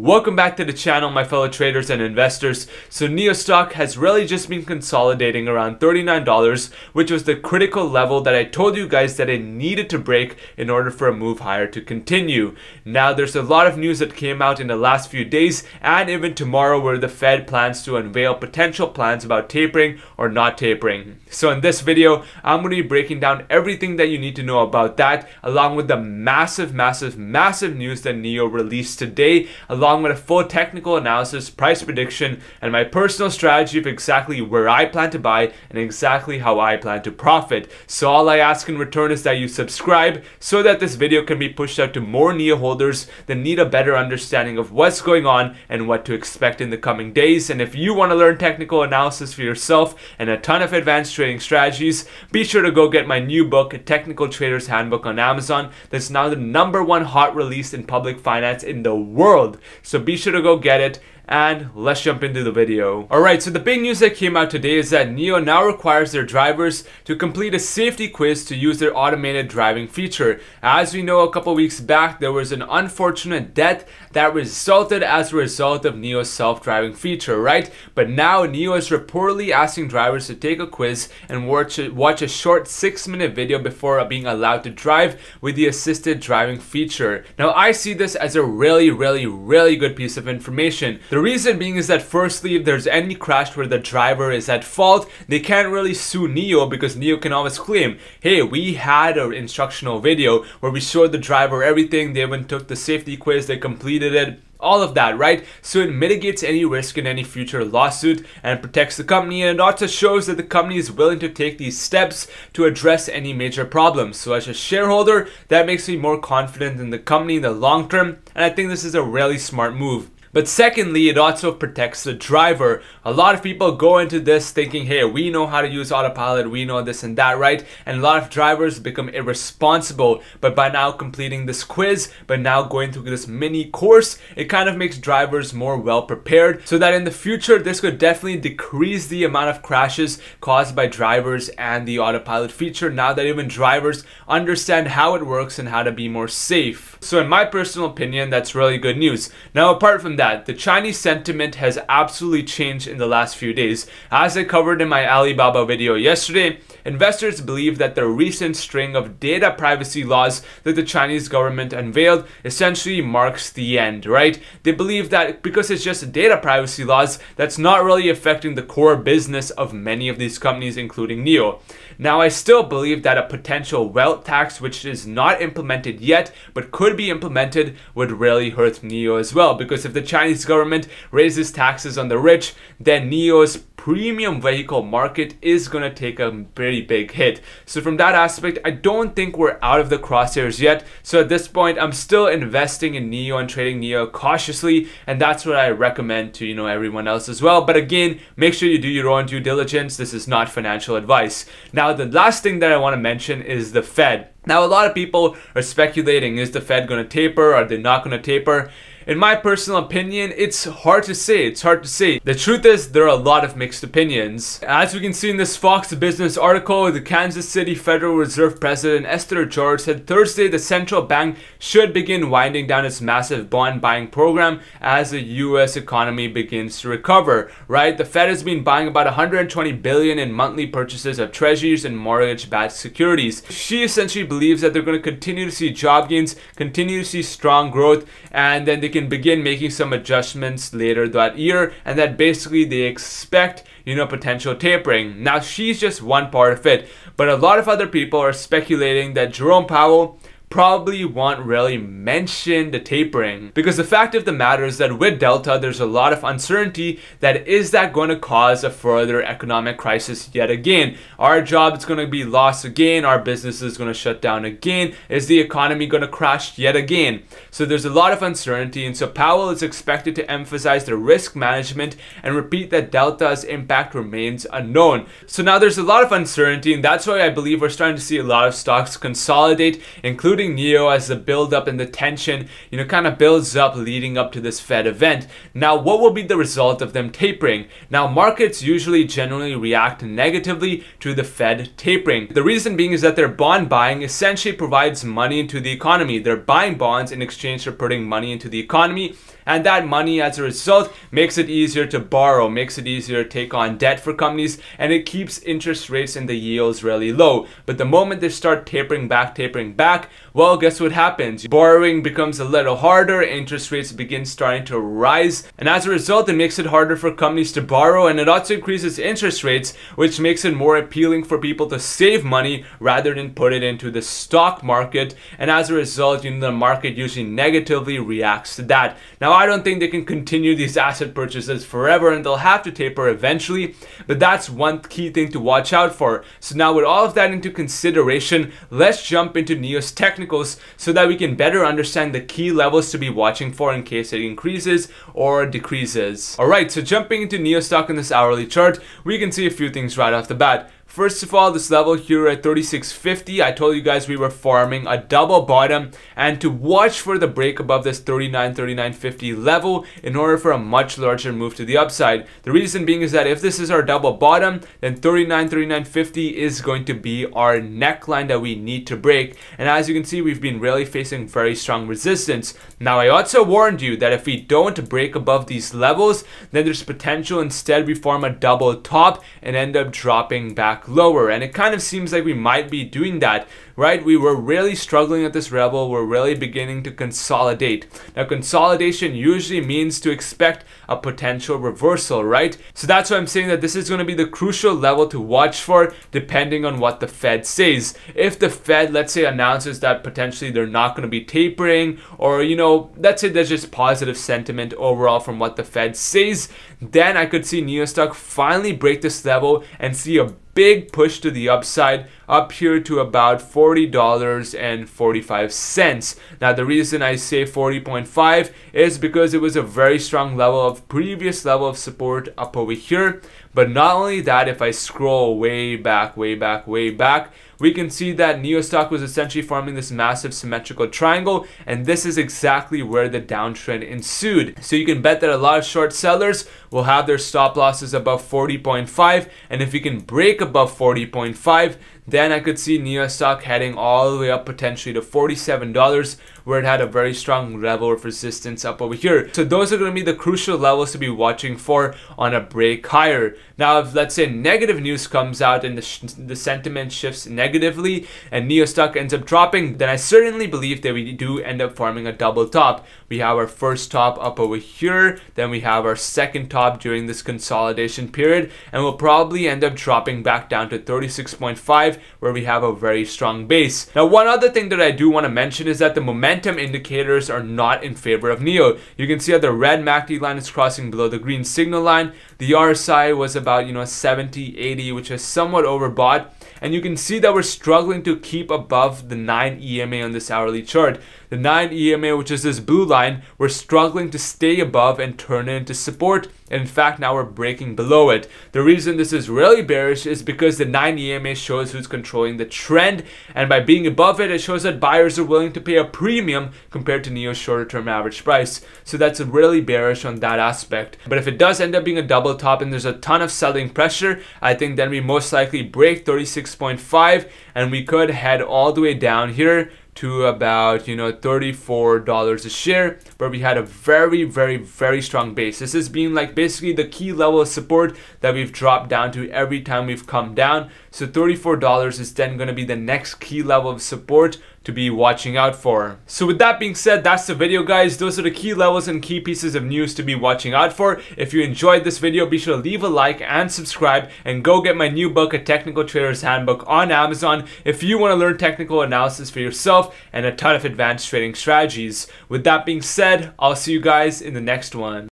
Welcome back to the channel, my fellow traders and investors. So Neo stock has really just been consolidating around $39, which was the critical level that I told you guys that it needed to break in order for a move higher to continue. Now, there's a lot of news that came out in the last few days and even tomorrow where the Fed plans to unveil potential plans about tapering or not tapering. So in this video, I'm going to be breaking down everything that you need to know about that, along with the massive, massive, massive news that NEO released today, along along with a full technical analysis, price prediction, and my personal strategy of exactly where I plan to buy and exactly how I plan to profit. So all I ask in return is that you subscribe so that this video can be pushed out to more NEO holders that need a better understanding of what's going on and what to expect in the coming days. And if you want to learn technical analysis for yourself and a ton of advanced trading strategies, be sure to go get my new book, Technical Trader's Handbook on Amazon that's now the number one hot release in public finance in the world. So be sure to go get it and let's jump into the video. Alright, so the big news that came out today is that NEO now requires their drivers to complete a safety quiz to use their automated driving feature. As we know, a couple weeks back, there was an unfortunate death that resulted as a result of NEO's self-driving feature, right? But now NEO is reportedly asking drivers to take a quiz and watch a, watch a short 6-minute video before being allowed to drive with the assisted driving feature. Now, I see this as a really, really, really good piece of information. The the reason being is that firstly, if there's any crash where the driver is at fault, they can't really sue Neo because Neo can always claim, hey, we had an instructional video where we showed the driver everything, they even took the safety quiz, they completed it, all of that, right? So it mitigates any risk in any future lawsuit and protects the company and it also shows that the company is willing to take these steps to address any major problems. So as a shareholder, that makes me more confident in the company in the long term and I think this is a really smart move. But secondly, it also protects the driver. A lot of people go into this thinking, hey, we know how to use autopilot, we know this and that, right? And a lot of drivers become irresponsible. But by now completing this quiz, but now going through this mini course, it kind of makes drivers more well prepared so that in the future, this could definitely decrease the amount of crashes caused by drivers and the autopilot feature now that even drivers understand how it works and how to be more safe. So in my personal opinion, that's really good news. Now, apart from that, that, the Chinese sentiment has absolutely changed in the last few days. As I covered in my Alibaba video yesterday, investors believe that the recent string of data privacy laws that the Chinese government unveiled essentially marks the end, right? They believe that because it's just data privacy laws, that's not really affecting the core business of many of these companies, including NEO. Now, I still believe that a potential wealth tax, which is not implemented yet but could be implemented, would really hurt NEO as well. Because if the Chinese government raises taxes on the rich, then NEO's premium vehicle market is going to take a very big hit. So from that aspect, I don't think we're out of the crosshairs yet. So at this point, I'm still investing in NEO and trading NEO cautiously. And that's what I recommend to, you know, everyone else as well. But again, make sure you do your own due diligence. This is not financial advice. Now, the last thing that I want to mention is the Fed. Now, a lot of people are speculating, is the Fed going to taper? Are they not going to taper? In my personal opinion, it's hard to say. It's hard to say. The truth is, there are a lot of mixed opinions. As we can see in this Fox Business article, the Kansas City Federal Reserve President Esther George said Thursday the central bank should begin winding down its massive bond buying program as the U.S. economy begins to recover. Right? The Fed has been buying about 120 billion in monthly purchases of treasuries and mortgage-backed securities. She essentially believes that they're going to continue to see job gains, continue to see strong growth, and then they can can begin making some adjustments later that year and that basically they expect you know potential tapering. Now she's just one part of it, but a lot of other people are speculating that Jerome Powell probably won't really mention the tapering because the fact of the matter is that with Delta, there's a lot of uncertainty that is that going to cause a further economic crisis yet again? Our job is going to be lost again. Our business is going to shut down again. Is the economy going to crash yet again? So there's a lot of uncertainty. And so Powell is expected to emphasize the risk management and repeat that Delta's impact remains unknown. So now there's a lot of uncertainty and that's why I believe we're starting to see a lot of stocks consolidate, including including Neo as the build up and the tension, you know, kind of builds up leading up to this Fed event. Now, what will be the result of them tapering? Now, markets usually generally react negatively to the Fed tapering. The reason being is that their bond buying essentially provides money into the economy. They're buying bonds in exchange for putting money into the economy and that money as a result makes it easier to borrow, makes it easier to take on debt for companies, and it keeps interest rates and the yields really low. But the moment they start tapering back, tapering back, well, guess what happens? Borrowing becomes a little harder, interest rates begin starting to rise, and as a result, it makes it harder for companies to borrow and it also increases interest rates, which makes it more appealing for people to save money rather than put it into the stock market. And as a result, you know, the market usually negatively reacts to that. Now, I don't think they can continue these asset purchases forever and they'll have to taper eventually, but that's one key thing to watch out for. So now with all of that into consideration, let's jump into NEO's technical so that we can better understand the key levels to be watching for in case it increases or decreases. Alright, so jumping into NeoStock in this hourly chart, we can see a few things right off the bat. First of all, this level here at 3650, I told you guys we were farming a double bottom and to watch for the break above this 39.39.50 level in order for a much larger move to the upside. The reason being is that if this is our double bottom, then 39.39.50 is going to be our neckline that we need to break. And as you can see, we've been really facing very strong resistance. Now, I also warned you that if we don't break above these levels, then there's potential instead we form a double top and end up dropping back back lower. And it kind of seems like we might be doing that, right? We were really struggling at this level. We're really beginning to consolidate. Now, consolidation usually means to expect a potential reversal, right? So that's why I'm saying that this is going to be the crucial level to watch for depending on what the Fed says. If the Fed, let's say, announces that potentially they're not going to be tapering, or, you know, let's say there's just positive sentiment overall from what the Fed says, then I could see NeoStock finally break this level and see a big push to the upside up here to about $40.45. Now the reason I say 40.5 is because it was a very strong level of previous level of support up over here. But not only that, if I scroll way back, way back, way back, we can see that Neostock was essentially forming this massive symmetrical triangle, and this is exactly where the downtrend ensued. So you can bet that a lot of short sellers will have their stop losses above 40.5, and if we can break above 40.5, then I could see Neostock heading all the way up potentially to $47 where it had a very strong level of resistance up over here. So those are going to be the crucial levels to be watching for on a break higher. Now, if let's say negative news comes out and the, the sentiment shifts negatively and NeoStuck ends up dropping, then I certainly believe that we do end up forming a double top. We have our first top up over here, then we have our second top during this consolidation period, and we'll probably end up dropping back down to 36.5 where we have a very strong base. Now, one other thing that I do want to mention is that the momentum momentum indicators are not in favor of NEO. You can see that the red MACD line is crossing below the green signal line the RSI was about, you know, 70, 80, which is somewhat overbought. And you can see that we're struggling to keep above the 9 EMA on this hourly chart. The 9 EMA, which is this blue line, we're struggling to stay above and turn it into support. And in fact, now we're breaking below it. The reason this is really bearish is because the 9 EMA shows who's controlling the trend. And by being above it, it shows that buyers are willing to pay a premium compared to NEO's shorter term average price. So that's really bearish on that aspect. But if it does end up being a double double top and there's a ton of selling pressure, I think then we most likely break 36.5 and we could head all the way down here to about you know $34 a share where we had a very very very strong base this is being like basically the key level of support that we've dropped down to every time we've come down so $34 is then going to be the next key level of support to be watching out for. So with that being said, that's the video guys. Those are the key levels and key pieces of news to be watching out for. If you enjoyed this video, be sure to leave a like and subscribe and go get my new book, A Technical Trader's Handbook on Amazon if you want to learn technical analysis for yourself and a ton of advanced trading strategies. With that being said, I'll see you guys in the next one.